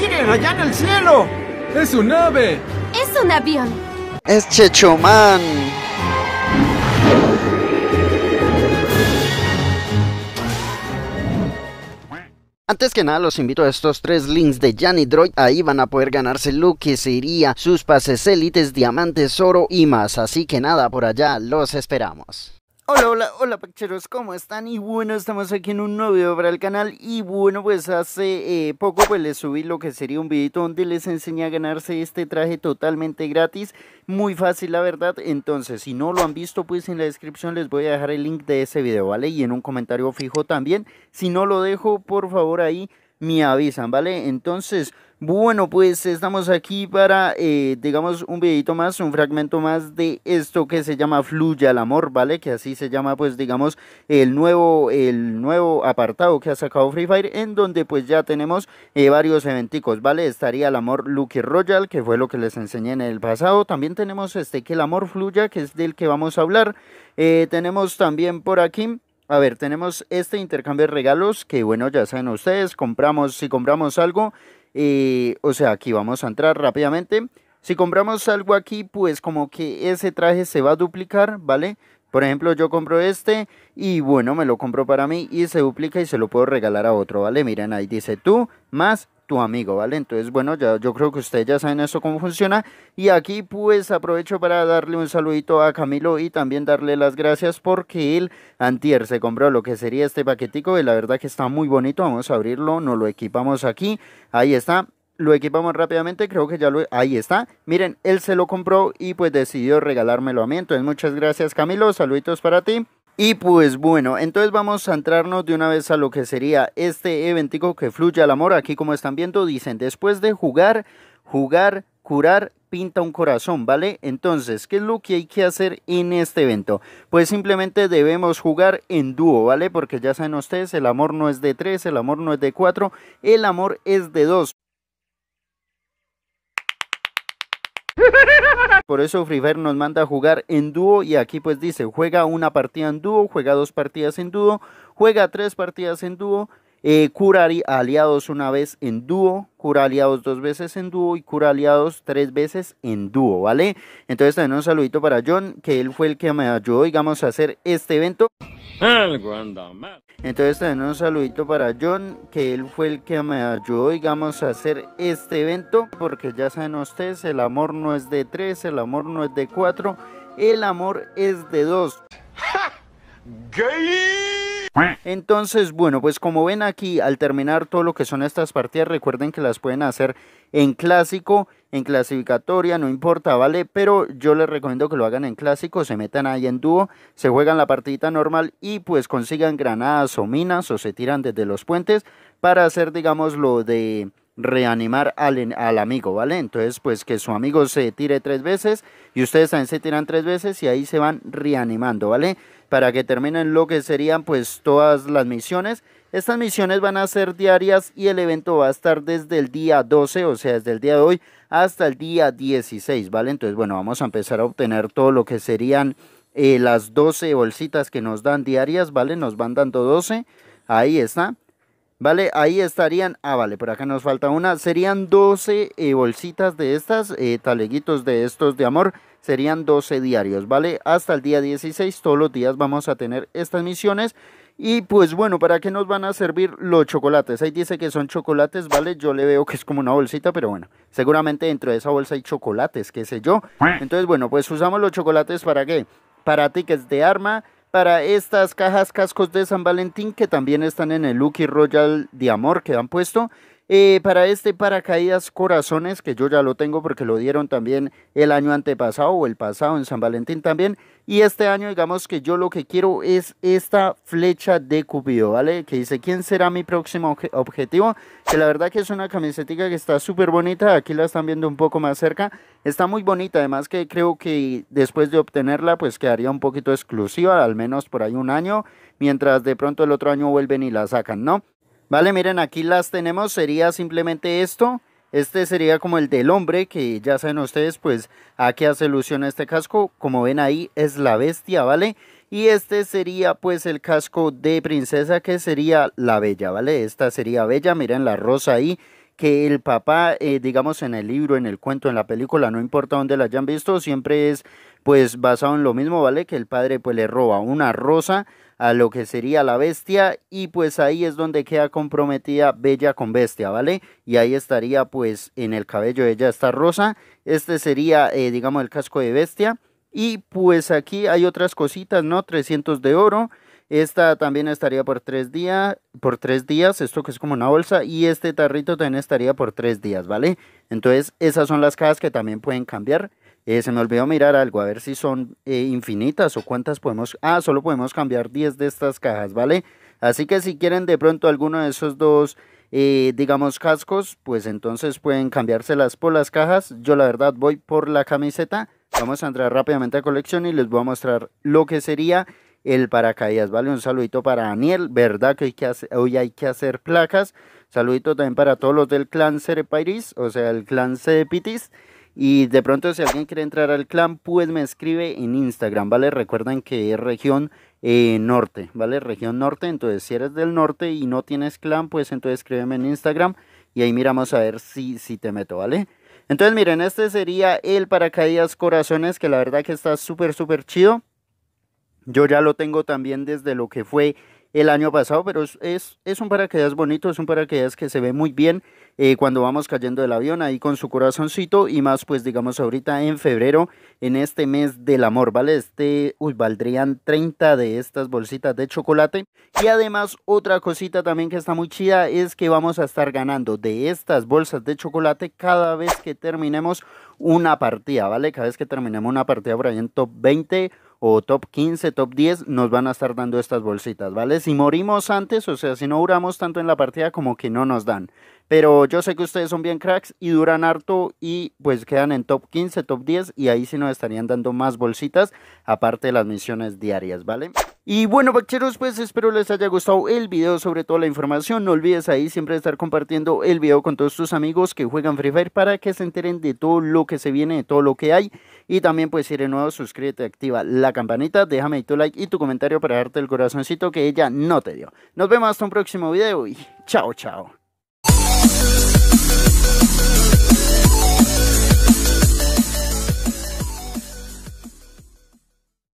¡Miren, allá en el cielo! ¡Es un ave! ¡Es un avión! ¡Es Chechomán! Antes que nada los invito a estos tres links de Jan y Droid, ahí van a poder ganarse lo que sería sus pases élites, diamantes, oro y más, así que nada, por allá los esperamos. Hola, hola, hola pacheros, ¿cómo están? Y bueno, estamos aquí en un nuevo video para el canal Y bueno, pues hace eh, poco pues les subí lo que sería un videito donde les enseñé a ganarse este traje totalmente gratis Muy fácil la verdad, entonces si no lo han visto pues en la descripción les voy a dejar el link de ese video, ¿vale? Y en un comentario fijo también, si no lo dejo por favor ahí me avisan, ¿vale? Entonces... Bueno, pues estamos aquí para, eh, digamos, un videito más, un fragmento más de esto que se llama Fluya el Amor, ¿vale? Que así se llama, pues, digamos, el nuevo, el nuevo apartado que ha sacado Free Fire, en donde pues ya tenemos eh, varios eventicos, ¿vale? Estaría el amor Lucky Royal, que fue lo que les enseñé en el pasado. También tenemos este, que el amor fluya, que es del que vamos a hablar. Eh, tenemos también por aquí... A ver, tenemos este intercambio de regalos que, bueno, ya saben ustedes, compramos, si compramos algo, eh, o sea, aquí vamos a entrar rápidamente. Si compramos algo aquí, pues como que ese traje se va a duplicar, ¿vale? Por ejemplo, yo compro este y bueno, me lo compro para mí y se duplica y se lo puedo regalar a otro, ¿vale? Miren, ahí dice tú más tu amigo, ¿vale? Entonces, bueno, ya, yo creo que ustedes ya saben eso cómo funciona. Y aquí pues aprovecho para darle un saludito a Camilo y también darle las gracias porque él antier se compró lo que sería este paquetico y la verdad que está muy bonito. Vamos a abrirlo, nos lo equipamos aquí. Ahí está, lo equipamos rápidamente, creo que ya lo... Ahí está. Miren, él se lo compró y pues decidió regalármelo a mí. Entonces, muchas gracias Camilo, saluditos para ti. Y pues bueno, entonces vamos a entrarnos de una vez a lo que sería este eventico que fluye al amor. Aquí como están viendo dicen, después de jugar, jugar, curar, pinta un corazón, ¿vale? Entonces, ¿qué es lo que hay que hacer en este evento? Pues simplemente debemos jugar en dúo, ¿vale? Porque ya saben ustedes, el amor no es de tres, el amor no es de cuatro, el amor es de dos. Por eso Fire nos manda a jugar en dúo y aquí pues dice, juega una partida en dúo, juega dos partidas en dúo, juega tres partidas en dúo, eh, cura aliados una vez en dúo, cura aliados dos veces en dúo y cura aliados tres veces en dúo, ¿vale? Entonces también un saludito para John, que él fue el que me ayudó, digamos, a hacer este evento. Entonces también un saludito para John, que él fue el que me ayudó, digamos, a hacer este evento, porque ya saben ustedes, el amor no es de tres, el amor no es de cuatro, el amor es de dos. ¡Gay! Entonces, bueno, pues como ven aquí, al terminar todo lo que son estas partidas, recuerden que las pueden hacer en clásico, en clasificatoria, no importa, ¿vale? Pero yo les recomiendo que lo hagan en clásico, se metan ahí en dúo, se juegan la partidita normal y pues consigan granadas o minas o se tiran desde los puentes para hacer, digamos, lo de reanimar al, al amigo, ¿vale? Entonces, pues que su amigo se tire tres veces y ustedes también se tiran tres veces y ahí se van reanimando, ¿vale? Para que terminen lo que serían pues todas las misiones. Estas misiones van a ser diarias y el evento va a estar desde el día 12, o sea, desde el día de hoy hasta el día 16, ¿vale? Entonces, bueno, vamos a empezar a obtener todo lo que serían eh, las 12 bolsitas que nos dan diarias, ¿vale? Nos van dando 12, ahí está. Vale, ahí estarían, ah vale, por acá nos falta una, serían 12 eh, bolsitas de estas, eh, taleguitos de estos de amor, serían 12 diarios, ¿vale? Hasta el día 16 todos los días vamos a tener estas misiones y pues bueno, ¿para qué nos van a servir los chocolates? Ahí dice que son chocolates, ¿vale? Yo le veo que es como una bolsita, pero bueno, seguramente dentro de esa bolsa hay chocolates, qué sé yo. Entonces bueno, pues usamos los chocolates para qué? Para tickets de arma, para estas cajas cascos de San Valentín que también están en el Lucky Royal de Amor que han puesto eh, para este paracaídas Corazones, que yo ya lo tengo porque lo dieron también el año antepasado o el pasado en San Valentín también. Y este año, digamos que yo lo que quiero es esta flecha de Cupido, ¿vale? Que dice, ¿quién será mi próximo objetivo? Que la verdad que es una camiseta que está súper bonita, aquí la están viendo un poco más cerca. Está muy bonita, además que creo que después de obtenerla, pues quedaría un poquito exclusiva, al menos por ahí un año, mientras de pronto el otro año vuelven y la sacan, ¿no? Vale, miren, aquí las tenemos, sería simplemente esto. Este sería como el del hombre, que ya saben ustedes, pues, a qué hace alusión este casco. Como ven ahí, es la bestia, ¿vale? Y este sería, pues, el casco de princesa, que sería la bella, ¿vale? Esta sería bella, miren la rosa ahí, que el papá, eh, digamos, en el libro, en el cuento, en la película, no importa dónde la hayan visto, siempre es, pues, basado en lo mismo, ¿vale? Que el padre, pues, le roba una rosa a lo que sería la bestia y pues ahí es donde queda comprometida Bella con bestia, ¿vale? Y ahí estaría pues en el cabello ella está rosa, este sería eh, digamos el casco de bestia y pues aquí hay otras cositas, ¿no? 300 de oro. Esta también estaría por tres, días, por tres días, esto que es como una bolsa, y este tarrito también estaría por tres días, ¿vale? Entonces, esas son las cajas que también pueden cambiar. Eh, se me olvidó mirar algo, a ver si son eh, infinitas o cuántas podemos... Ah, solo podemos cambiar 10 de estas cajas, ¿vale? Así que si quieren de pronto alguno de esos dos, eh, digamos, cascos, pues entonces pueden cambiárselas por las cajas. Yo la verdad voy por la camiseta. Vamos a entrar rápidamente a colección y les voy a mostrar lo que sería el paracaídas, ¿vale? Un saludito para Daniel, ¿verdad? Que, hoy, que hoy hay que hacer placas. Saludito también para todos los del clan Cerepiris, o sea, el clan Cerepitis. Y de pronto si alguien quiere entrar al clan, pues me escribe en Instagram, ¿vale? Recuerden que es región eh, norte, ¿vale? Región norte, entonces si eres del norte y no tienes clan, pues entonces escríbeme en Instagram y ahí miramos a ver si, si te meto, ¿vale? Entonces miren, este sería el paracaídas corazones, que la verdad que está súper, súper chido. Yo ya lo tengo también desde lo que fue el año pasado, pero es, es, es, un paracaídas bonito, es un paracaídas que se ve muy bien eh, cuando vamos cayendo del avión, ahí con su corazoncito y más pues digamos ahorita en febrero, en este mes del amor, ¿vale? Este, uy, valdrían 30 de estas bolsitas de chocolate. Y además otra cosita también que está muy chida es que vamos a estar ganando de estas bolsas de chocolate cada vez que terminemos una partida, ¿vale? Cada vez que terminemos una partida por ahí en top 20 o top 15, top 10, nos van a estar dando estas bolsitas, ¿vale? Si morimos antes, o sea, si no duramos tanto en la partida como que no nos dan. Pero yo sé que ustedes son bien cracks y duran harto y pues quedan en top 15, top 10 y ahí sí nos estarían dando más bolsitas, aparte de las misiones diarias, ¿vale? Y bueno, Bacheros, pues espero les haya gustado el video sobre toda la información. No olvides ahí siempre estar compartiendo el video con todos tus amigos que juegan Free Fire para que se enteren de todo lo que se viene, de todo lo que hay. Y también pues si eres nuevo, suscríbete, activa la campanita, déjame tu like y tu comentario para darte el corazoncito que ella no te dio. Nos vemos hasta un próximo video y chao, chao.